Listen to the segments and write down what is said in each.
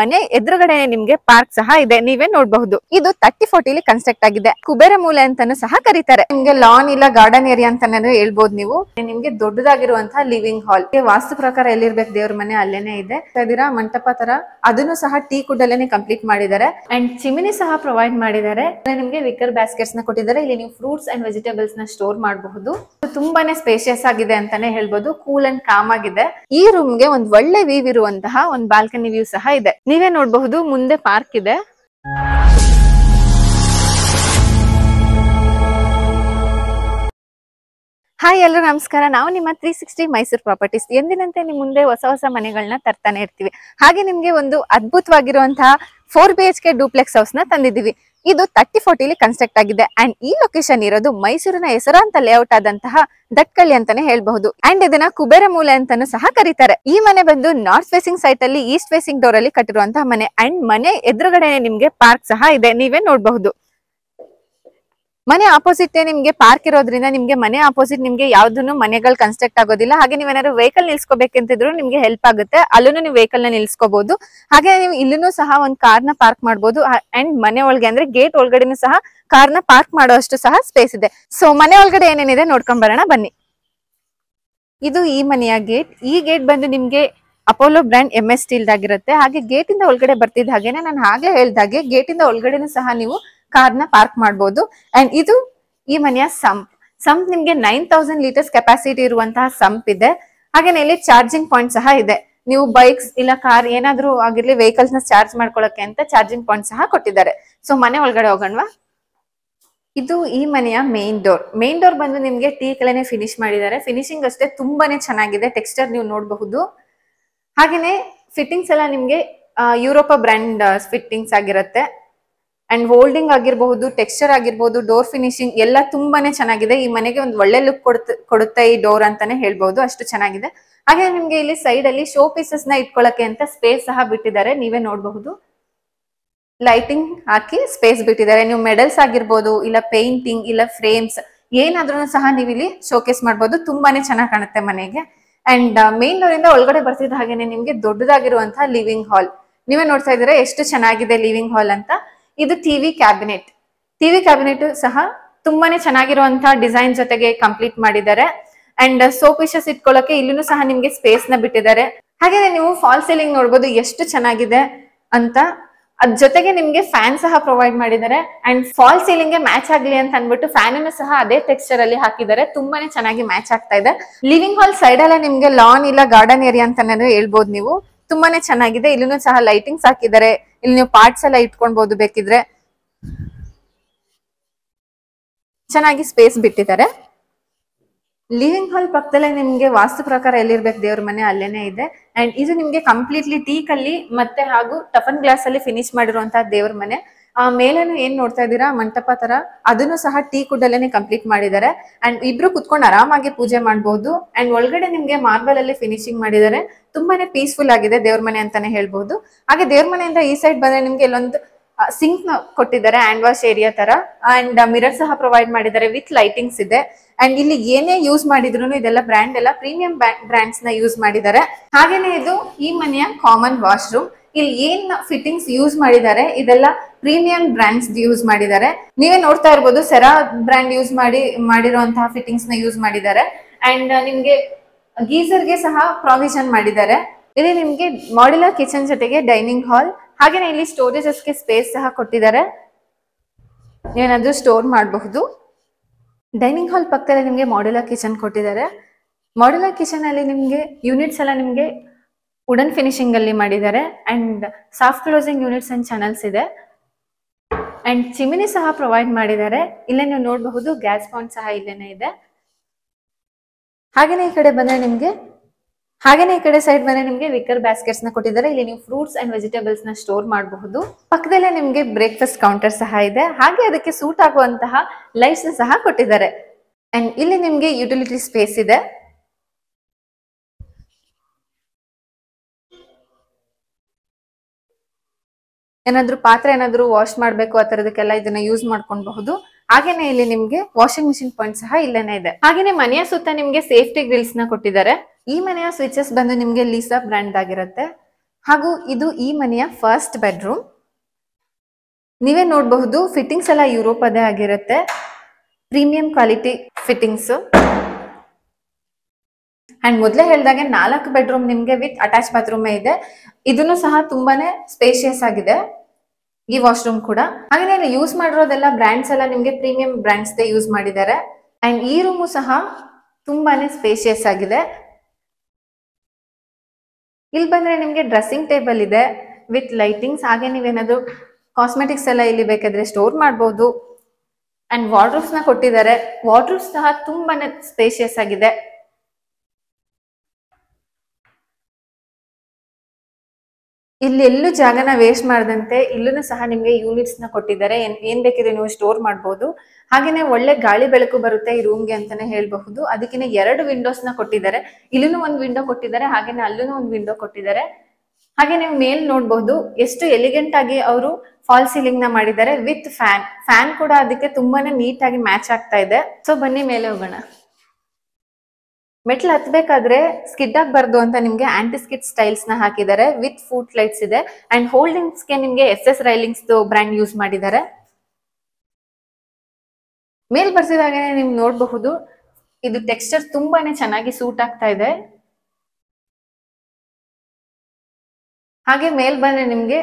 ಮನೆ ಎದುರುಗಡೆ ನಿಮ್ಗೆ ಪಾರ್ಕ್ ಸಹ ಇದೆ ನೀವೇ ನೋಡಬಹುದು ಇದು ತರ್ಟಿ ಫೋರ್ಟಿಲಿ ಕನ್ಸ್ಟ್ರಕ್ಟ್ ಆಗಿದೆ ಕುಬೇರ ಮೂಲೆ ಅಂತಾನು ಸಹ ಕರೀತಾರೆ ನಿಮ್ಗೆ ಲಾನ್ ಇಲ್ಲ ಗಾರ್ಡನ್ ಏರಿಯಾ ಅಂತಾನು ಹೇಳ್ಬಹುದು ನೀವು ನಿಮ್ಗೆ ದೊಡ್ಡದಾಗಿರುವಂತಹ ಲಿವಿಂಗ್ ಹಾಲ್ ವಾಸ್ತು ಪ್ರಕಾರ ಎಲ್ಲಿರ್ಬೇಕು ದೇವ್ರ ಮನೆ ಅಲ್ಲೇನೆ ಇದೆ ಮಂಟಪ ತರ ಅದನ್ನು ಸಹ ಟೀ ಕುಡ್ ಕಂಪ್ಲೀಟ್ ಮಾಡಿದ್ದಾರೆ ಅಂಡ್ ಚಿಮಿನಿ ಸಹ ಪ್ರೊವೈಡ್ ಮಾಡಿದ್ದಾರೆ ನಿಮ್ಗೆ ವಿಕರ್ ಬ್ಯಾಸ್ಕೆಟ್ಸ್ ನ ಕೊಟ್ಟಿದ್ದಾರೆ ಇಲ್ಲಿ ನೀವು ಫ್ರೂಟ್ಸ್ ಅಂಡ್ ವೆಜಿಟೇಬಲ್ಸ್ ನ ಸ್ಟೋರ್ ಮಾಡಬಹುದು ತುಂಬಾನೇ ಸ್ಪೇಷಿಯಸ್ ಆಗಿದೆ ಅಂತಾನೆ ಹೇಳ್ಬಹುದು ಕೂಲ್ ಅಂಡ್ ಕಾಮ್ ಆಗಿದೆ ಈ ರೂಮ್ ಗೆ ಒಂದ್ ಒಳ್ಳೆ ವ್ಯೂ ಇರುವಂತಹ ಒಂದ್ ಬಾಲ್ಕನಿ ವ್ಯೂ ಸಹ ಇದೆ ನೀವೇ ನೋಡಬಹುದು ಮುಂದೆ ಪಾರ್ಕ್ ಇದೆ ಹಾಯ್ ಎಲ್ಲರೂ ನಮಸ್ಕಾರ ನಾವು ನಿಮ್ಮ ತ್ರೀ ಸಿಕ್ಸ್ಟಿ ಮೈಸೂರು ಪ್ರಾಪರ್ಟೀಸ್ ಎಂದಿನಂತೆ ನಿಮ್ಮ ಮುಂದೆ ಹೊಸ ಹೊಸ ಮನೆಗಳನ್ನ ತರ್ತಾನೆ ಇರ್ತೀವಿ ಹಾಗೆ ನಿಮಗೆ ಒಂದು ಅದ್ಭುತವಾಗಿರುವಂತಹ four B H K duplex house ನ ತಂದಿದ್ದೀವಿ ಇದು ತರ್ಟಿ ಫೋರ್ಟಿಲಿ ಕನ್ಸ್ಟ್ರಕ್ಟ್ ಆಗಿದೆ ಅಂಡ್ ಈ ಲೊಕೇಶನ್ ಇರೋದು ಮೈಸೂರಿನ ಹೆಸರಾಂತ ಲೇಔಟ್ ಆದಂತಹ ದಟ್ಕಳ್ಳಿ ಅಂತಾನೆ ಹೇಳಬಹುದು ಅಂಡ್ ಇದನ್ನ ಕುಬೇರ ಮೂಲೆ ಅಂತಾನು ಸಹ ಕರೀತಾರೆ ಈ ಮನೆ ಬಂದು ನಾರ್ತ್ ಫೇಸಿಂಗ್ ಸೈಟ್ ಅಲ್ಲಿ ಈಸ್ಟ್ ಫೇಸಿಂಗ್ ಡೋರ್ ಅಲ್ಲಿ ಕಟ್ಟಿರುವಂತಹ ಮನೆ ಅಂಡ್ ಮನೆ ಎದುರುಗಡೆ ನಿಮ್ಗೆ ಪಾರ್ಕ್ ಸಹ ಇದೆ ನೀವೇ ನೋಡಬಹುದು ಮನೆ ಆಪೋಸಿಟ್ ನಿಮ್ಗೆ ಪಾರ್ಕ್ ಇರೋದ್ರಿಂದ ನಿಮ್ಗೆ ಮನೆ ಆಪೋಸಿಟ್ ನಿಮ್ಗೆ ಯಾವ್ದು ಮನೆಗಳು ಕನ್ಸ್ಟ್ರಕ್ಟ್ ಆಗೋದಿಲ್ಲ ಹಾಗೆ ನೀವೇನಾದ್ರು ವೆಹಿಕಲ್ ನಿಲ್ಸ್ಕೋಬೇಕಂತಿದ್ರು ನಿಮ್ಗೆ ಹೆಲ್ಪ್ ಆಗುತ್ತೆ ಅಲ್ಲೂ ನೀವು ವೆಹಿಕಲ್ ನ ನಿಲ್ಸ್ಕೋಬಹುದು ಹಾಗೆ ನೀವು ಇಲ್ಲೂ ಸಹ ಒಂದ್ ಕಾರ್ ನ ಪಾರ್ಕ್ ಮಾಡಬಹುದು ಅಂಡ್ ಮನೆ ಒಳಗೆ ಅಂದ್ರೆ ಗೇಟ್ ಒಳಗಡೆನು ಸಹ ಕಾರ್ ನ ಪಾರ್ಕ್ ಮಾಡೋಷ್ಟು ಸಹ ಸ್ಪೇಸ್ ಇದೆ ಸೊ ಮನೆ ಒಳಗಡೆ ಏನೇನಿದೆ ನೋಡ್ಕೊಂಡ್ ಬರೋಣ ಬನ್ನಿ ಇದು ಈ ಮನೆಯ ಗೇಟ್ ಈ ಗೇಟ್ ಬಂದು ನಿಮ್ಗೆ Apollo brand M S steel ಹಾಗೆ ಗೇಟ್ ಇಂದ ಒಳಗಡೆ ಬರ್ತಿದ್ದ ಹಾಗೆನೆ ನಾನು ಹಾಗೆ ಹೇಳ್ದಾಗೆ ಗೇಟ್ ಇಂದ ಒಳಗಡೆನು ಸಹ ನೀವು ನ ಪಾರ್ಕ್ ಮಾಡಬಹುದು ಅಂಡ್ ಇದು ಈ ಮನೆಯ ಸಂಪ್ ಸಂಪ್ ನಿಮ್ಗೆ ನೈನ್ ತೌಸಂಡ್ ಲೀಟರ್ಸ್ ಕೆಪಾಸಿಟಿ ಇರುವಂತಹ ಸಂಪ್ ಇದೆ ಹಾಗೇನೆ ಇಲ್ಲಿ ಚಾರ್ಜಿಂಗ್ ಪಾಯಿಂಟ್ ಸಹ ಇದೆ ನೀವು ಬೈಕ್ಸ್ ಇಲ್ಲ ಕಾರ್ ಏನಾದ್ರೂ ಆಗಿರ್ಲಿ ವೆಹಿಕಲ್ಸ್ ನ ಚಾರ್ಜ್ ಮಾಡ್ಕೊಳಕ್ಕೆ ಅಂತ ಚಾರ್ಜಿಂಗ್ ಪಾಯಿಂಟ್ ಸಹ ಕೊಟ್ಟಿದ್ದಾರೆ ಸೊ ಮನೆ ಒಳಗಡೆ ಹೋಗೋಣವಾ ಇದು ಈ ಮನೆಯ ಮೇನ್ ಡೋರ್ ಮೇನ್ ಡೋರ್ ಬಂದು ನಿಮ್ಗೆ ಟೀ ಕಲೆನೆ ಫಿನಿಶ್ ಮಾಡಿದ್ದಾರೆ ಫಿನಿಶಿಂಗ್ ಅಷ್ಟೇ ತುಂಬಾನೇ ಚೆನ್ನಾಗಿದೆ ಟೆಕ್ಸ್ಚರ್ ನೀವು ನೋಡಬಹುದು ಹಾಗೇನೆ ಫಿಟ್ಟಿಂಗ್ಸ್ ಎಲ್ಲ ನಿಮ್ಗೆ ಯುರೋಪ ಬ್ರ್ಯಾಂಡ್ ಫಿಟ್ಟಿಂಗ್ಸ್ ಆಗಿರುತ್ತೆ ಅಂಡ್ ಹೋಲ್ಡಿಂಗ್ ಆಗಿರಬಹುದು ಟೆಕ್ಸ್ಚರ್ ಆಗಿರ್ಬಹುದು ಡೋರ್ ಫಿನಿಶಿಂಗ್ ಎಲ್ಲ ತುಂಬಾನೇ ಚೆನ್ನಾಗಿದೆ ಈ ಮನೆಗೆ ಒಂದು ಒಳ್ಳೆ ಲುಕ್ ಕೊಡುತ್ತೆ ಈ ಡೋರ್ ಅಂತಾನೆ ಹೇಳ್ಬಹುದು ಅಷ್ಟು ಚೆನ್ನಾಗಿದೆ ಹಾಗೆ ನಿಮ್ಗೆ ಇಲ್ಲಿ ಸೈಡ್ ಅಲ್ಲಿ ಶೋ ಪೀಸಸ್ ನ ಇಟ್ಕೊಳ್ಳಕ್ಕೆ ಅಂತ ಸ್ಪೇಸ್ ಸಹ ಬಿಟ್ಟಿದ್ದಾರೆ ನೀವೇ ನೋಡಬಹುದು ಲೈಟಿಂಗ್ ಹಾಕಿ ಸ್ಪೇಸ್ ಬಿಟ್ಟಿದ್ದಾರೆ ನೀವು ಮೆಡಲ್ಸ್ ಆಗಿರ್ಬೋದು ಇಲ್ಲ ಪೇಂಟಿಂಗ್ ಇಲ್ಲ ಫ್ರೇಮ್ಸ್ ಏನಾದ್ರೂ ಸಹ ನೀವು ಇಲ್ಲಿ ಶೋಕೇಸ್ ಮಾಡಬಹುದು ತುಂಬಾನೇ ಚೆನ್ನಾಗಿ ಕಾಣುತ್ತೆ ಮನೆಗೆ ಅಂಡ್ ಮೇನ್ ಡೋರ್ ಇಂದ ಒಳಗಡೆ ಬರ್ತಿದ್ದ ಹಾಗೇನೆ ನಿಮ್ಗೆ ದೊಡ್ಡದಾಗಿರುವಂತಹ ಲಿವಿಂಗ್ ಹಾಲ್ ನೀವೇ ನೋಡ್ತಾ ಇದ್ದೀರಾ ಎಷ್ಟು ಚೆನ್ನಾಗಿದೆ ಲಿವಿಂಗ್ ಹಾಲ್ ಅಂತ ಇದು ಟಿವಿ ಕ್ಯಾಬಿನೆಟ್ ಟಿವಿ ಕ್ಯಾಬಿನೆಟ್ ಸಹ ತುಂಬಾನೇ ಚೆನ್ನಾಗಿರುವಂತಹ ಡಿಸೈನ್ ಜೊತೆಗೆ ಕಂಪ್ಲೀಟ್ ಮಾಡಿದ್ದಾರೆ ಅಂಡ್ ಸೋಪಿಶಸ್ ಇಟ್ಕೊಳ್ಳೋಕೆ ಇಲ್ಲೂ ಸಹ ನಿಮ್ಗೆ ಸ್ಪೇಸ್ ನ ಬಿಟ್ಟಿದ್ದಾರೆ ಹಾಗೆ ನೀವು ಫಾಲ್ ಸೀಲಿಂಗ್ ನೋಡ್ಬೋದು ಎಷ್ಟು ಚೆನ್ನಾಗಿದೆ ಅಂತ ಅದ್ ಜೊತೆಗೆ ನಿಮ್ಗೆ ಫ್ಯಾನ್ ಸಹ ಪ್ರೊವೈಡ್ ಮಾಡಿದ್ದಾರೆ ಅಂಡ್ ಫಾಲ್ ಸೀಲಿಂಗ್ ಗೆ ಮ್ಯಾಚ್ ಆಗ್ಲಿ ಅಂತ ಅನ್ಬಿಟ್ಟು ಫ್ಯಾನ್ ಸಹ ಅದೇ ಟೆಕ್ಸ್ಚರ್ ಅಲ್ಲಿ ಹಾಕಿದ್ದಾರೆ ತುಂಬಾನೇ ಚೆನ್ನಾಗಿ ಮ್ಯಾಚ್ ಆಗ್ತಾ ಇದೆ ಲಿವಿಂಗ್ ಹಾಲ್ ಸೈಡ್ ಅಲ್ಲೇ ನಿಮ್ಗೆ ಲಾನ್ ಇಲ್ಲ ಗಾರ್ಡನ್ ಏರಿಯಾ ಅಂತಾನೆ ಹೇಳ್ಬೋದು ನೀವು ತುಂಬಾನೇ ಚೆನ್ನಾಗಿದೆ ಇಲ್ಲೂ ಸಹ ಲೈಟಿಂಗ್ಸ್ ಹಾಕಿದ್ದಾರೆ ಇಲ್ಲಿ ನೀವು ಪಾರ್ಟ್ಸ್ ಎಲ್ಲ ಇಟ್ಕೊಳ್ಬಹುದು ಬೇಕಿದ್ರೆ ಚೆನ್ನಾಗಿ ಸ್ಪೇಸ್ ಬಿಟ್ಟಿದ್ದಾರೆ ಲಿವಿಂಗ್ ಹಾಲ್ ಪಕ್ಕದಲ್ಲೇ ನಿಮ್ಗೆ ವಾಸ್ತು ಪ್ರಕಾರ ಎಲ್ಲಿರ್ಬೇಕು ದೇವ್ರ ಮನೆ ಅಲ್ಲೇನೆ ಇದೆ ಅಂಡ್ ಇದು ನಿಮ್ಗೆ ಕಂಪ್ಲೀಟ್ಲಿ ಟೀಕಲ್ಲಿ ಮತ್ತೆ ಹಾಗೂ ಟಫನ್ ಗ್ಲಾಸ್ ಅಲ್ಲಿ ಫಿನಿಶ್ ಮಾಡಿರುವಂತಹ ದೇವ್ರ ಮನೆ ಆ ಮೇಲೇನು ಏನ್ ನೋಡ್ತಾ ಇದ್ದೀರಾ ಮಂಟಪ ತರ ಅದನ್ನು ಸಹ ಟೀ ಕುಡ್ಡಲ್ಲೇನೆ ಕಂಪ್ಲೀಟ್ ಮಾಡಿದ್ದಾರೆ ಅಂಡ್ ಇಬ್ರು ಕುತ್ಕೊಂಡು ಆರಾಮಾಗಿ ಪೂಜೆ ಮಾಡಬಹುದು ಅಂಡ್ ಒಳಗಡೆ ನಿಮ್ಗೆ ಮಾರ್ಬಲ್ ಅಲ್ಲಿ ಫಿನಿಶಿಂಗ್ ಮಾಡಿದ್ದಾರೆ ತುಂಬಾನೇ ಪೀಸ್ಫುಲ್ ಆಗಿದೆ ದೇವ್ರ ಮನೆ ಅಂತಾನೆ ಹೇಳ್ಬಹುದು ಹಾಗೆ ದೇವ್ರ ಮನೆಯಿಂದ ಈ ಸೈಡ್ ಬಂದ್ರೆ ನಿಮ್ಗೆ ಇಲ್ಲೊಂದು ಸಿಂಕ್ ನ ಕೊಟ್ಟಿದ್ದಾರೆ ಹ್ಯಾಂಡ್ ವಾಶ್ ಏರಿಯಾ ತರ ಅಂಡ್ ಮಿರರ್ ಸಹ ಪ್ರೊವೈಡ್ ಮಾಡಿದ್ದಾರೆ ವಿತ್ ಲೈಟಿಂಗ್ಸ್ ಇದೆ ಅಂಡ್ ಇಲ್ಲಿ ಏನೇ ಯೂಸ್ ಮಾಡಿದ್ರು ಇದೆಲ್ಲ ಬ್ರ್ಯಾಂಡ್ ಎಲ್ಲ ಪ್ರೀಮಿಯಂ ಬ್ರ್ಯಾಂಡ್ಸ್ ನ ಯೂಸ್ ಮಾಡಿದ್ದಾರೆ ಹಾಗೇನೆ ಇದು ಈ ಮನೆಯ ಕಾಮನ್ ವಾಶ್ರೂಮ್ ಇಲ್ಲಿ ಏನ್ ಫಿಟ್ಟಿಂಗ್ಸ್ ಯೂಸ್ ಮಾಡಿದ್ದಾರೆ ಇದೆಲ್ಲ ಪ್ರೀಮಿಯಂ ಬ್ರ್ಯಾಂಡ್ಸ್ ಯೂಸ್ ಮಾಡಿದ್ದಾರೆ ನೀವೇ ನೋಡ್ತಾ ಇರ್ಬೋದು ಸೆರಾ ಬ್ರ್ಯಾಂಡ್ ಯೂಸ್ ಮಾಡಿ ಮಾಡಿರುವಂತಹ ಫಿಟ್ಟಿಂಗ್ಸ್ ನ ಯೂಸ್ ಮಾಡಿದ್ದಾರೆ ಅಂಡ್ uh, ನಿಮ್ಗೆ ಗೆ ಸಹ ಪ್ರಾವಿಷನ್ ಮಾಡಿದ್ದಾರೆ ಇಲ್ಲಿ ನಿಮ್ಗೆ ಮಾಡ್ಯುಲರ್ ಕಿಚನ್ ಜೊತೆಗೆ ಡೈನಿಂಗ್ ಹಾಲ್ ಹಾಗೇನೆ ಇಲ್ಲಿ ಗೆ ಸ್ಪೇಸ್ ಸಹ ಕೊಟ್ಟಿದ್ದಾರೆ ನೀವೇನಾದ್ರೂ ಸ್ಟೋರ್ ಮಾಡಬಹುದು ಡೈನಿಂಗ್ ಹಾಲ್ ಪಕ್ಕದಲ್ಲಿ ನಿಮಗೆ ಮಾಡ್ಯುಲರ್ ಕಿಚನ್ ಕೊಟ್ಟಿದ್ದಾರೆ ಮಾಡ್ಯುಲರ್ ಕಿಚನ್ ಅಲ್ಲಿ ನಿಮ್ಗೆ ಯೂನಿಟ್ಸ್ ಎಲ್ಲ ನಿಮ್ಗೆ ವುಡನ್ ಫಿನಿಶಿಂಗ್ ಅಲ್ಲಿ ಮಾಡಿದ್ದಾರೆ and soft closing units and channels ಇದೆ ಅಂಡ್ ಚಿಮಿನಿ ಸಹ ಪ್ರೊವೈಡ್ ಮಾಡಿದ್ದಾರೆ ಇಲ್ಲೇ ನೀವು ನೋಡಬಹುದು ಗ್ಯಾಸ್ ಪಾಂಡ್ ಸಹ ಇಲ್ಲೇನೆ ಇದೆ ಹಾಗೇನೆ ಈ ಕಡೆ ಬಂದ್ರೆ ನಿಮ್ಗೆ ಹಾಗೇನೆ ಈ ಕಡೆ ಸೈಡ್ ಬಂದ್ರೆ ನಿಮ್ಗೆ ವಿಕರ್ ಬ್ಯಾಸ್ಕೆಟ್ಸ್ ನ ಕೊಟ್ಟಿದ್ದಾರೆ ಇಲ್ಲಿ ನೀವು ಫ್ರೂಟ್ಸ್ ಅಂಡ್ ವೆಜಿಟೇಬಲ್ಸ್ ನ ಸ್ಟೋರ್ ಮಾಡಬಹುದು ಪಕ್ಕದಲ್ಲೇ ನಿಮ್ಗೆ ಬ್ರೇಕ್ಫಾಸ್ಟ್ ಕೌಂಟರ್ ಸಹ ಇದೆ ಹಾಗೆ ಅದಕ್ಕೆ ಸೂಟ್ ಆಗುವಂತಹ ಲೈಟ್ಸ್ ಸಹ ಕೊಟ್ಟಿದ್ದಾರೆ ಅಂಡ್ ಇಲ್ಲಿ ನಿಮ್ಗೆ ಯುಟಿಲಿಟಿ ಸ್ಪೇಸ್ ಇದೆ ಏನಾದ್ರು ಪಾತ್ರ ಏನಾದ್ರು ವಾಶ್ ಮಾಡಬೇಕು ಆ ತರದಕ್ಕೆಲ್ಲ ಇದನ್ನ ಯೂಸ್ ಮಾಡ್ಕೊಬಹುದು ಹಾಗೇನೆ ಇಲ್ಲಿ ನಿಮ್ಗೆ ವಾಷಿಂಗ್ ಮಿಷಿನ್ ಪಾಯಿಂಟ್ ಸಹ ಇಲ್ಲೇನೆ ಇದೆ ಹಾಗೇನೆ ಮನೆಯ ಸುತ್ತ ನಿಮ್ಗೆ ಸೇಫ್ಟಿ ಗ್ರಿಲ್ಸ್ ನ ಕೊಟ್ಟಿದ್ದಾರೆ ಈ ಮನೆಯ ಸ್ವಿಚಸ್ ಬಂದು ನಿಮಗೆ ಲೀಸಾ ಬ್ರ್ಯಾಂಡ್ ಆಗಿರುತ್ತೆ ಹಾಗೂ ಇದು ಈ ಮನೆಯ ಫಸ್ಟ್ ಬೆಡ್ರೂಮ್ ನೀವೇ ನೋಡಬಹುದು ಫಿಟ್ಟಿಂಗ್ಸ್ ಎಲ್ಲ ಯುರೋಪ್ ಅದೇ ಆಗಿರುತ್ತೆ ಪ್ರೀಮಿಯಂ ಕ್ವಾಲಿಟಿ ಫಿಟ್ಟಿಂಗ್ಸ್ ಅಂಡ್ ಮೊದಲೇ ಹೇಳಿದಾಗೆ ನಾಲ್ಕು ಬೆಡ್ರೂಮ್ ನಿಮ್ಗೆ ವಿತ್ ಅಟ್ಯಾಚ್ ಬಾತ್ರೂಮೇ ಇದೆ ಇದನ್ನು ಸಹ ತುಂಬಾನೇ ಸ್ಪೇಷಿಯಸ್ ಆಗಿದೆ ಈ ವಾಶ್ರೂಮ್ ಕೂಡ ಹಾಗೇನೆ ಯೂಸ್ ಮಾಡಿರೋದೆಲ್ಲ ಬ್ರ್ಯಾಂಡ್ಸ್ ಎಲ್ಲ ನಿಮ್ಗೆ ಪ್ರೀಮಿಯಂ ಬ್ರ್ಯಾಂಡ್ಸ್ ಯೂಸ್ ಮಾಡಿದ್ದಾರೆ ಅಂಡ್ ಈ ರೂಮು ಸಹ ತುಂಬಾನೇ ಸ್ಪೇಷಿಯಸ್ ಆಗಿದೆ ಇಲ್ಲಿ ಬಂದ್ರೆ ನಿಮ್ಗೆ ಡ್ರೆಸ್ಸಿಂಗ್ ಟೇಬಲ್ ಇದೆ ವಿತ್ ಲೈಟಿಂಗ್ಸ್ ಹಾಗೆ ನೀವೇನಾದ್ರು ಕಾಸ್ಮೆಟಿಕ್ಸ್ ಎಲ್ಲ ಇಲ್ಲಿ ಬೇಕಾದ್ರೆ ಸ್ಟೋರ್ ಮಾಡಬಹುದು ಅಂಡ್ ವಾರ್ಡ್ರೂಪ್ಸ್ ನ ಕೊಟ್ಟಿದ್ದಾರೆ ವಾರ್ಡ್ರೂಪ್ಸ್ ಸಹ ತುಂಬಾನೇ ಸ್ಪೇಷಿಯಸ್ ಆಗಿದೆ ಇಲ್ಲೆಲ್ಲೂ ಜಾಗನ ವೇಸ್ಟ್ ಮಾಡದಂತೆ ಇಲ್ಲೂ ಸಹ ನಿಮ್ಗೆ ಯೂನಿಟ್ಸ್ ನ ಕೊಟ್ಟಿದ್ದಾರೆ ಏನ್ ಬೇಕಿದ್ರೆ ನೀವು ಸ್ಟೋರ್ ಮಾಡಬಹುದು ಹಾಗೇನೆ ಒಳ್ಳೆ ಗಾಳಿ ಬೆಳಕು ಬರುತ್ತೆ ಈ ರೂಮ್ಗೆ ಅಂತಾನೆ ಹೇಳಬಹುದು ಅದಕ್ಕಿಂತ ಎರಡು ವಿಂಡೋಸ್ ನ ಕೊಟ್ಟಿದ್ದಾರೆ ಇಲ್ಲೂ ಒಂದ್ ವಿಂಡೋ ಕೊಟ್ಟಿದ್ದಾರೆ ಹಾಗೇನೆ ಅಲ್ಲೂ ಒಂದ್ ವಿಂಡೋ ಕೊಟ್ಟಿದ್ದಾರೆ ಹಾಗೆ ನೀವು ಮೇಲ್ ನೋಡಬಹುದು ಎಷ್ಟು ಎಲಿಗೆಂಟ್ ಆಗಿ ಅವರು ಫಾಲ್ ಸೀಲಿಂಗ್ ನ ಮಾಡಿದ್ದಾರೆ ವಿತ್ ಫ್ಯಾನ್ ಫ್ಯಾನ್ ಕೂಡ ಅದಕ್ಕೆ ತುಂಬಾನೇ ನೀಟ್ ಆಗಿ ಮ್ಯಾಚ್ ಆಗ್ತಾ ಇದೆ ಸೊ ಬನ್ನಿ ಮೇಲೆ ಹೋಗೋಣ ಮೆಟ್ಲ್ ಹತ್ಬೇಕಾದ್ರೆ ಸ್ಕಿಡ್ ಆಗ್ಬಾರ್ದು ಅಂತ ನಿಮ್ಗೆ ಆಂಟಿ ಸ್ಕಿಡ್ ಸ್ಟೈಲ್ಸ್ ನ ಹಾಕಿದ್ದಾರೆ ವಿತ್ ಫೂಟ್ ಲೈಟ್ಸ್ ಇದೆ ಅಂಡ್ ಹೋಲ್ಡಿಂಗ್ಸ್ ಗೆ ನಿಮ್ಗೆ S S railings brand use ಮಾಡಿದ್ದಾರೆ ಮೇಲ್ ಬರ್ಸಿದಾಗೆ ನೀವು ನೋಡಬಹುದು ಇದು ಟೆಕ್ಸ್ಚರ್ ತುಂಬಾನೇ ಚೆನ್ನಾಗಿ ಸೂಟ್ ಆಗ್ತಾ ಇದೆ ಹಾಗೆ ಮೇಲ್ ಬಂದ್ರೆ ನಿಮ್ಗೆ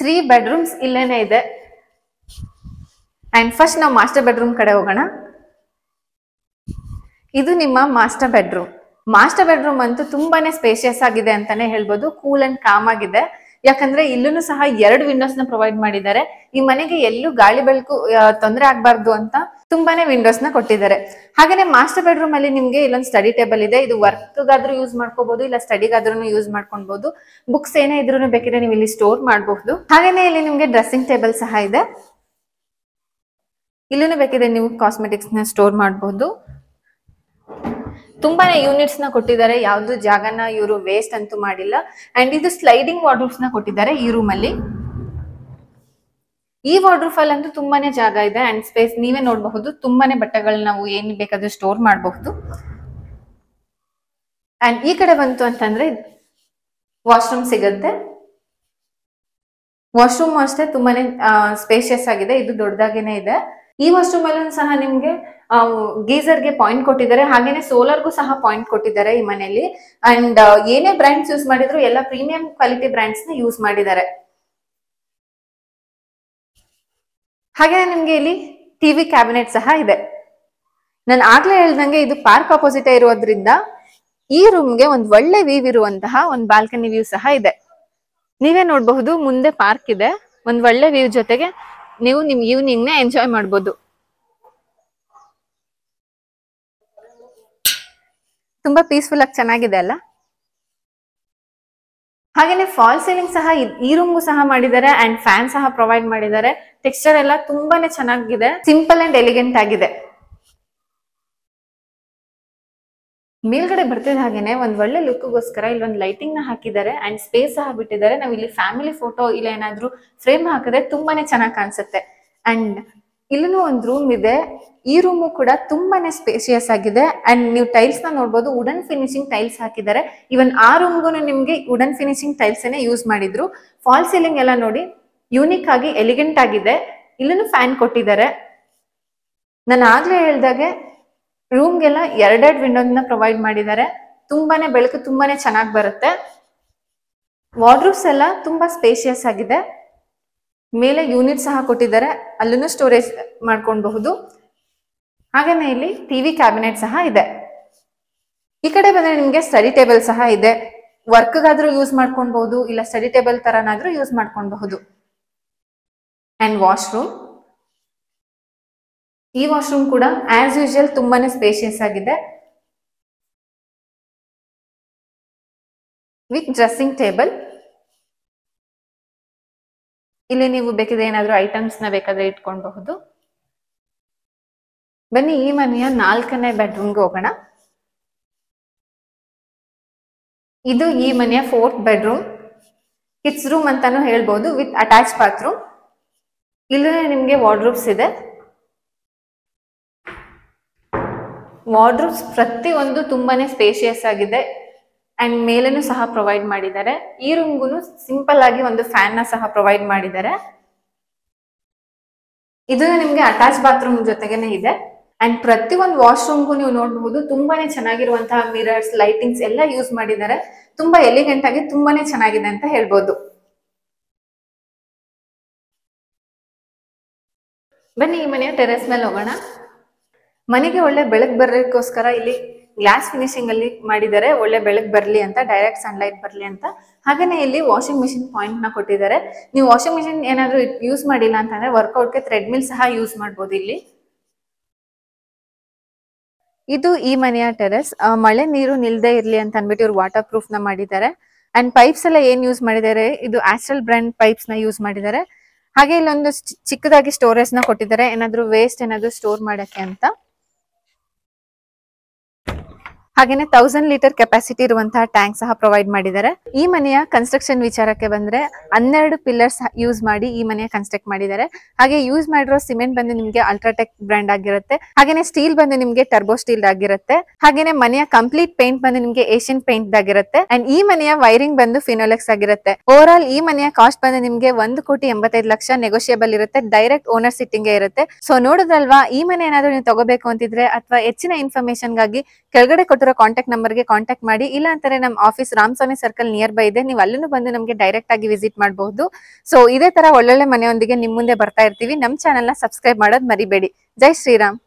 ತ್ರೀ ಬೆಡ್ರೂಮ್ಸ್ ಇಲ್ಲೇನೆ ಇದೆ ಅಂಡ್ ಫಸ್ಟ್ ನಾವು ಮಾಸ್ಟರ್ ಬೆಡ್ರೂಮ್ ಕಡೆ ಹೋಗೋಣ ಇದು ನಿಮ್ಮ ಮಾಸ್ಟರ್ ಬೆಡ್ರೂಮ್ ಮಾಸ್ಟರ್ ಬೆಡ್ರೂಮ್ ಅಂತೂ ತುಂಬಾನೇ ಸ್ಪೇಷಿಯಸ್ ಆಗಿದೆ ಅಂತಾನೆ ಹೇಳ್ಬೋದು ಕೂಲ್ ಅಂಡ್ ಕಾಮ್ ಆಗಿದೆ ಯಾಕಂದ್ರೆ ಇಲ್ಲೂ ಸಹ ಎರಡು ವಿಂಡೋಸ್ ನ ಪ್ರೊವೈಡ್ ಮಾಡಿದ್ದಾರೆ ಈ ಮನೆಗೆ ಎಲ್ಲೂ ಗಾಳಿ ಬೆಳಕು ತೊಂದರೆ ಆಗ್ಬಾರ್ದು ಅಂತ ತುಂಬಾನೇ ವಿಂಡೋಸ್ ನ ಕೊಟ್ಟಿದ್ದಾರೆ ಹಾಗೇನೆ ಮಾಸ್ಟರ್ ಬೆಡ್ರೂಮ್ ಅಲ್ಲಿ ನಿಮ್ಗೆ ಇಲ್ಲೊಂದು ಸ್ಟಡಿ ಟೇಬಲ್ ಇದೆ ಇದು ವರ್ಕ್ ವರ್ಕ್ಗಾದ್ರೂ ಯೂಸ್ ಮಾಡ್ಕೋಬಹುದು ಇಲ್ಲ ಸ್ಟಡಿಗಾದ್ರೂ ಯೂಸ್ ಮಾಡ್ಕೊಬಹುದು ಬುಕ್ಸ್ ಏನೇ ಇದ್ರೂ ಬೇಕಿದ್ರೆ ನೀವು ಇಲ್ಲಿ ಸ್ಟೋರ್ ಮಾಡಬಹುದು ಹಾಗೇನೆ ಇಲ್ಲಿ ನಿಮ್ಗೆ ಡ್ರೆಸ್ಸಿಂಗ್ ಟೇಬಲ್ ಸಹ ಇದೆ ಇಲ್ಲೂ ಬೇಕಿದ್ರೆ ನೀವು ಕಾಸ್ಮೆಟಿಕ್ಸ್ ನ ಸ್ಟೋರ್ ಮಾಡಬಹುದು ತುಂಬಾನೇ ಯೂನಿಟ್ಸ್ ನ ಕೊಟ್ಟಿದ್ದಾರೆ ಯಾವ್ದು ಜಾಗನ ಇವರು ವೇಸ್ಟ್ ಅಂತೂ ಮಾಡಿಲ್ಲ ಅಂಡ್ ಇದು ಸ್ಲೈಡಿಂಗ್ ವಾರ್ಡ್ರೂಫ್ಸ್ ನ ಕೊಟ್ಟಿದ್ದಾರೆ ಈ ರೂಮ್ ಅಲ್ಲಿ ಈ ವಾರ್ಡ್ರೂಫ್ ಅಲ್ಲಿ ಅಂತೂ ತುಂಬಾನೇ ಜಾಗ ಇದೆ ಅಂಡ್ ಸ್ಪೇಸ್ ನೀವೇ ನೋಡಬಹುದು ತುಂಬಾನೇ ಬಟ್ಟೆಗಳು ನಾವು ಏನ್ ಬೇಕಾದ್ರೂ ಸ್ಟೋರ್ ಮಾಡಬಹುದು ಅಂಡ್ ಈ ಕಡೆ ಬಂತು ಅಂತಂದ್ರೆ ವಾಶ್ರೂಮ್ ಸಿಗುತ್ತೆ ವಾಶ್ರೂಮ್ ಅಷ್ಟೇ ತುಂಬಾನೇ ಸ್ಪೇಷಿಯಸ್ ಆಗಿದೆ ಇದು ದೊಡ್ಡದಾಗೇನೆ ಇದೆ ಈ ವಸ್ತು ಅಲ್ಲೂ ಸಹ ನಿಮ್ಗೆ ಗೀಸರ್ ಗೆ ಪಾಯಿಂಟ್ ಕೊಟ್ಟಿದ್ದಾರೆ ಹಾಗೇನೆ ಸೋಲಾರ್ಗೂ ಸಹ ಪಾಯಿಂಟ್ ಕೊಟ್ಟಿದ್ದಾರೆ ಈ ಮನೆಯಲ್ಲಿ ಅಂಡ್ ಏನೇ ಬ್ರ್ಯಾಂಡ್ಸ್ ಯೂಸ್ ಮಾಡಿದ್ರು ಎಲ್ಲ ಪ್ರೀಮಿಯಂ ಕ್ವಾಲಿಟಿ ಬ್ರ್ಯಾಂಡ್ಸ್ ನ ಯೂಸ್ ಮಾಡಿದ್ದಾರೆ ಹಾಗೇನೆ ನಿಮ್ಗೆ ಇಲ್ಲಿ ಟಿವಿ ಕ್ಯಾಬಿನೆಟ್ ಸಹ ಇದೆ ನಾನು ಆಗ್ಲೇ ಹೇಳ್ದಂಗೆ ಇದು ಪಾರ್ಕ್ ಅಪೋಸಿಟ್ ಇರೋದ್ರಿಂದ ಈ ರೂಮ್ ಗೆ ಒಂದು ಒಳ್ಳೆ ವ್ಯೂ ಇರುವಂತಹ ಒಂದು ಬಾಲ್ಕನಿ ವ್ಯೂ ಸಹ ಇದೆ ನೀವೇ ನೋಡಬಹುದು ಮುಂದೆ ಪಾರ್ಕ್ ಇದೆ ಒಂದ್ ಒಳ್ಳೆ ವ್ಯೂ ಜೊತೆಗೆ ನೀವು ನಿಮ್ ಈವ್ನಿಂಗ್ ನ ಎಂಜಾಯ್ ಮಾಡ್ಬೋದು ತುಂಬಾ ಪೀಸ್ಫುಲ್ ಆಗಿ ಚೆನ್ನಾಗಿದೆ ಅಲ್ಲ ಹಾಗೇನೆ ಫಾಲ್ ಸೀಲಿಂಗ್ ಸಹ ಈ ರೂಮ್ಗೂ ಸಹ ಮಾಡಿದ್ದಾರೆ ಅಂಡ್ ಫ್ಯಾನ್ ಸಹ ಪ್ರೊವೈಡ್ ಮಾಡಿದ್ದಾರೆ ಟೆಕ್ಸ್ಚರ್ ಎಲ್ಲ ತುಂಬಾನೇ ಚೆನ್ನಾಗಿದೆ ಸಿಂಪಲ್ ಅಂಡ್ ಎಲಿಗೆಂಟ್ ಆಗಿದೆ ಮೇಲ್ಗಡೆ ಬರ್ತಿದ್ದ ಹಾಗೇನೆ ಒಂದ್ ಒಳ್ಳೆ ಲುಕ್ಗೋಸ್ಕರ ಇಲ್ಲಿ ಒಂದು ಲೈಟಿಂಗ್ ನ ಹಾಕಿದ್ದಾರೆ ಅಂಡ್ ಸ್ಪೇಸ್ ಸಹ ಬಿಟ್ಟಿದ್ದಾರೆ ನಾವು ಇಲ್ಲಿ ಫ್ಯಾಮಿಲಿ ಫೋಟೋ ಇಲ್ಲ ಏನಾದ್ರು ಫ್ರೇಮ್ ಹಾಕಿದ್ರೆ ತುಂಬಾನೇ ಚೆನ್ನಾಗಿ ಕಾಣಿಸುತ್ತೆ ಅಂಡ್ ಇಲ್ಲೂ ಒಂದು ರೂಮ್ ಇದೆ ಈ ರೂಮು ಕೂಡ ತುಂಬಾನೇ ಸ್ಪೇಷಿಯಸ್ ಆಗಿದೆ ಅಂಡ್ ನೀವು ಟೈಲ್ಸ್ ನ ನೋಡಬಹುದು ವುಡನ್ ಫಿನಿಶಿಂಗ್ ಟೈಲ್ಸ್ ಹಾಕಿದ್ದಾರೆ ಇವನ್ ಆ ರೂಮ್ಗೂ ನಿಮ್ಗೆ ವುಡನ್ ಫಿನಿಶಿಂಗ್ ಟೈಲ್ಸ್ ಏನೇ ಯೂಸ್ ಮಾಡಿದ್ರು ಫಾಲ್ ಸೀಲಿಂಗ್ ಎಲ್ಲ ನೋಡಿ ಯೂನಿಕ್ ಆಗಿ ಎಲಿಗೆಂಟ್ ಆಗಿದೆ ಇಲ್ಲೂ ಫ್ಯಾನ್ ಕೊಟ್ಟಿದ್ದಾರೆ ನಾನು ಆಗ್ಲೇ ಹೇಳ್ದಾಗೆ ರೂಮ್ಗೆಲ್ಲ ಎರಡೆರಡು ವಿಂಡೋನ ಪ್ರೊವೈಡ್ ಮಾಡಿದ್ದಾರೆ ತುಂಬಾನೇ ಬೆಳಕು ತುಂಬಾನೇ ಚೆನ್ನಾಗಿ ಬರುತ್ತೆ ವಾರ್ಡ್ರೂಬ್ಸ್ ಎಲ್ಲ ತುಂಬಾ ಸ್ಪೇಷಿಯಸ್ ಆಗಿದೆ ಮೇಲೆ ಯೂನಿಟ್ ಸಹ ಕೊಟ್ಟಿದ್ದಾರೆ ಅಲ್ಲೂ ಸ್ಟೋರೇಜ್ ಮಾಡ್ಕೊಳ್ಬಹುದು ಹಾಗೇನೆ ಇಲ್ಲಿ ಟಿವಿ ಕ್ಯಾಬಿನೆಟ್ ಸಹ ಇದೆ ಈ ಕಡೆ ಬಂದ್ರೆ ನಿಮ್ಗೆ ಸ್ಟಡಿ ಟೇಬಲ್ ಸಹ ಇದೆ ವರ್ಕ್ಗಾದ್ರೂ ಯೂಸ್ ಮಾಡ್ಕೊಳ್ಬಹುದು ಇಲ್ಲ ಸ್ಟಡಿ ಟೇಬಲ್ ತರನಾದ್ರೂ ಯೂಸ್ ಮಾಡ್ಕೊಬಹುದು ಅಂಡ್ ವಾಶ್ರೂಮ್ ಈ ವಾಶ್ರೂಮ್ ಕೂಡ ಆಸ್ ಯೂಶಲ್ ತುಂಬಾನೇ ಸ್ಪೇಷಿಯಸ್ ಆಗಿದೆ ವಿತ್ ಡ್ರೆಸ್ಸಿಂಗ್ ಟೇಬಲ್ ಇಲ್ಲಿ ನೀವು ಬೇಕಿದ್ರೆ ಏನಾದರೂ ಐಟಮ್ಸ್ ನ ಬೇಕಾದ್ರೆ ಇಟ್ಕೊಳ್ಬಹುದು ಬನ್ನಿ ಈ ಮನೆಯ ನಾಲ್ಕನೇ ಬೆಡ್ರೂಮ್ಗೆ ಹೋಗೋಣ ಇದು ಈ ಮನೆಯ ಫೋರ್ತ್ ಬೆಡ್ರೂಮ್ ಕಿಡ್ಸ್ ರೂಮ್ ಅಂತಾನು ಹೇಳ್ಬಹುದು ವಿತ್ ಅಟ್ಯಾಚ್ ಬಾತ್ರೂಮ್ ಇಲ್ಲೇ ನಿಮ್ಗೆ ವಾರ್ಡ್ರೂಬ್ಸ್ ಇದೆ ವಾರ್ಡ್ರೂಬ್ಸ್ ಒಂದು ತುಂಬಾನೇ ಸ್ಪೇಷಿಯಸ್ ಆಗಿದೆ ಅಂಡ್ ಮೇಲೇನು ಸಹ ಪ್ರೊವೈಡ್ ಮಾಡಿದ್ದಾರೆ ಈ ರೂಮ್ಗೂ ಸಿಂಪಲ್ ಆಗಿ ಒಂದು ಫ್ಯಾನ್ ನ ಸಹ ಪ್ರೊವೈಡ್ ಮಾಡಿದ್ದಾರೆ ಇದು ನಿಮ್ಗೆ ಅಟ್ಯಾಚ್ ಬಾತ್ರೂಮ್ ಜೊತೆಗೇನೆ ಇದೆ ಅಂಡ್ ಪ್ರತಿ ಒಂದು ವಾಶ್ರೂಮ್ಗೂ ನೀವು ನೋಡಬಹುದು ತುಂಬಾನೇ ಚೆನ್ನಾಗಿರುವಂತಹ ಮಿರರ್ಸ್ ಲೈಟಿಂಗ್ಸ್ ಎಲ್ಲ ಯೂಸ್ ಮಾಡಿದ್ದಾರೆ ತುಂಬಾ ಎಲಿಗೆಂಟ್ ಆಗಿ ತುಂಬಾನೇ ಚೆನ್ನಾಗಿದೆ ಅಂತ ಹೇಳ್ಬೋದು ಬನ್ನಿ ಈ ಮನೆಯ ಟೆರೆಸ್ ಮೇಲೆ ಹೋಗೋಣ ಮನೆಗೆ ಒಳ್ಳೆ ಬೆಳಕ್ ಬರೋಕ್ಕೋಸ್ಕರ ಇಲ್ಲಿ ಗ್ಲಾಸ್ ಫಿನಿಶಿಂಗ್ ಅಲ್ಲಿ ಮಾಡಿದ್ದಾರೆ ಒಳ್ಳೆ ಬೆಳಕ್ ಬರ್ಲಿ ಅಂತ ಡೈರೆಕ್ಟ್ ಸನ್ಲೈಟ್ ಬರಲಿ ಅಂತ ಹಾಗೇನೆ ಇಲ್ಲಿ ವಾಷಿಂಗ್ ಮಿಷಿನ್ ಪಾಯಿಂಟ್ ನ ಕೊಟ್ಟಿದ್ದಾರೆ ನೀವು ವಾಷಿಂಗ್ ಮಿಷಿನ್ ಏನಾದ್ರು ಯೂಸ್ ಮಾಡಿಲ್ಲ ಅಂತಂದ್ರೆ ವರ್ಕೌಟ್ ಗೆ ಥ್ರೆಡ್ ಮಿಲ್ ಸಹ ಯೂಸ್ ಮಾಡಬಹುದು ಇಲ್ಲಿ ಇದು ಈ ಮನೆಯ ಟೆರೆಸ್ ಮಳೆ ನೀರು ನಿಲ್ದೇ ಇರಲಿ ಅಂತ ಅಂದ್ಬಿಟ್ಟು ಇವ್ರು ವಾಟರ್ ಪ್ರೂಫ್ ನ ಮಾಡಿದ್ದಾರೆ ಅಂಡ್ ಪೈಪ್ಸ್ ಎಲ್ಲ ಏನ್ ಯೂಸ್ ಮಾಡಿದ್ದಾರೆ ಇದು ಆಸ್ಟ್ರಲ್ ಬ್ರ್ಯಾಂಡ್ ಪೈಪ್ಸ್ ನ ಯೂಸ್ ಮಾಡಿದ್ದಾರೆ ಹಾಗೆ ಇಲ್ಲೊಂದು ಚಿಕ್ಕದಾಗಿ ಸ್ಟೋರೇಜ್ ನ ಕೊಟ್ಟಿದ್ದಾರೆ ಏನಾದ್ರು ವೇಸ್ಟ್ ಏನಾದ್ರು ಸ್ಟೋರ್ ಮಾಡಕ್ಕೆ ಅಂತ ಹಾಗೇನೆ ತೌಸಂಡ್ ಲೀಟರ್ ಕೆಪಾಸಿಟಿ ಇರುವಂತಹ ಟ್ಯಾಂಕ್ ಸಹ ಪ್ರೊವೈಡ್ ಮಾಡಿದ್ದಾರೆ ಈ ಮನೆಯ ಕನ್ಸ್ಟ್ರಕ್ಷನ್ ವಿಚಾರಕ್ಕೆ ಬಂದ್ರೆ ಹನ್ನೆರಡು ಪಿಲ್ಲರ್ಸ್ ಯೂಸ್ ಮಾಡಿ ಈ ಮನೆಯ ಕನ್ಸ್ಟ್ರಕ್ಟ್ ಮಾಡಿದ್ದಾರೆ ಹಾಗೆ ಯೂಸ್ ಮಾಡಿರೋ ಸಿಮೆಂಟ್ ಬಂದು ನಿಮಗೆ ಅಲ್ಟ್ರಾಟೆಕ್ ಬ್ರ್ಯಾಂಡ್ ಆಗಿರುತ್ತೆ ಹಾಗೇನೆ ಸ್ಟೀಲ್ ಬಂದು ನಿಮಗೆ ಟರ್ಬೋ ಸ್ಟೀಲ್ ಆಗಿರುತ್ತೆ ಹಾಗೇನೆ ಮನೆಯ ಕಂಪ್ಲೀಟ್ ಪೇಂಟ್ ಬಂದು ನಿಮಗೆ ಏಷ್ಯನ್ ಪೇಂಟ್ ಆಗಿರುತ್ತೆ ಅಂಡ್ ಈ ಮನೆಯ ವೈರಿಂಗ್ ಬಂದು ಫಿನೋಲೆಕ್ಸ್ ಆಗಿರುತ್ತೆ ಓವರ್ ಆಲ್ ಈ ಮನೆಯ ಕಾಸ್ಟ್ ಬಂದು ನಿಮಗೆ ಒಂದು ಕೋಟಿ ಎಂಬತ್ತೈದು ಲಕ್ಷ ನೆಗೋಷಿಯಬಲ್ ಇರುತ್ತೆ ಡೈರೆಕ್ಟ್ ಓನರ್ ಸಿಟ್ಟಿಂಗ್ ಇರುತ್ತೆ ಸೊ ನೋಡಿದ್ರಲ್ವಾ ಈ ಮನೆ ಏನಾದ್ರು ನೀವು ತಗೋಬೇಕು ಅಂತಿದ್ರೆ ಅಥವಾ ಹೆಚ್ಚಿನ ಇನ್ಫಾರ್ಮೇಶನ್ ಗಾಗಿ ಕೆಳಗಡೆ ಕೊಟ್ಟಿರೋ ಕಾಂಟ್ಯಾಕ್ಟ್ ನಂಬರ್ ಗೆ ಕಾಂಟ್ಯಾಕ್ಟ್ ಮಾಡಿ ಇಲ್ಲ ಅಂತಾರೆ ನಮ್ಮ office Ramaswamy circle near by ಇದೆ ನೀವು ಅಲ್ಲೂ ಬಂದು ನಮಗೆ ಡೈರೆಕ್ಟ್ ಆಗಿ ವಿಸಿಟ್ ಮಾಡಬಹುದು ಸೊ ಇದೇ ತರ ಒಳ್ಳೊಳ್ಳೆ ಮನೆಯೊಂದಿಗೆ ನಿಮ್ ಮುಂದೆ ಬರ್ತಾ ಇರ್ತೀವಿ ನಮ್ಮ ಚಾನೆಲ್ ನ ಸಬ್ಸ್ಕ್ರೈಬ್ ಮಾಡೋದು ಮರಿಬೇಡಿ ಜೈ ಶ್ರೀರಾಮ್